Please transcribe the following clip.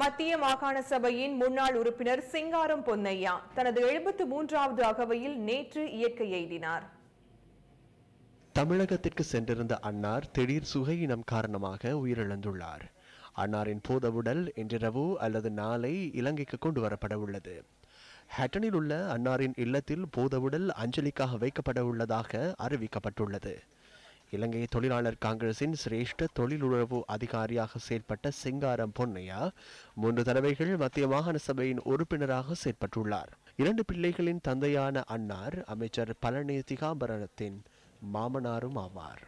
மத்திய மாகாண சபையின் முன்னாள் உறுப்பினர் சிங்காரம் பொன்னையா தனது எழுபத்து மூன்றாவது அகவையில் நேற்று இயற்கை எய்தினார் தமிழகத்திற்கு சென்றிருந்த அன்னார் திடீர் சுகையினம் காரணமாக உயிரிழந்துள்ளார் அன்னாரின் உடல் இன்றிரவு அல்லது நாளை இலங்கைக்கு கொண்டு வரப்பட உள்ளது ஹட்டனில் உள்ள அன்னாரின் இல்லத்தில் உடல் அஞ்சலிக்காக வைக்கப்பட உள்ளதாக அறிவிக்கப்பட்டுள்ளது இலங்கை தொழிலாளர் காங்கிரசின் சிரேஷ்ட தொழிலுறவு அதிகாரியாக செயற்பட்ட சிங்காரம் பொன்னையா மூன்று தடவைகள் மத்திய மாகாண சபையின் உறுப்பினராக செயற்பட்டுள்ளார் இரண்டு பிள்ளைகளின் தந்தையான அன்னார் அமைச்சர் பழனி திகாம்பரத்தின் மாமனாரும் ஆவார்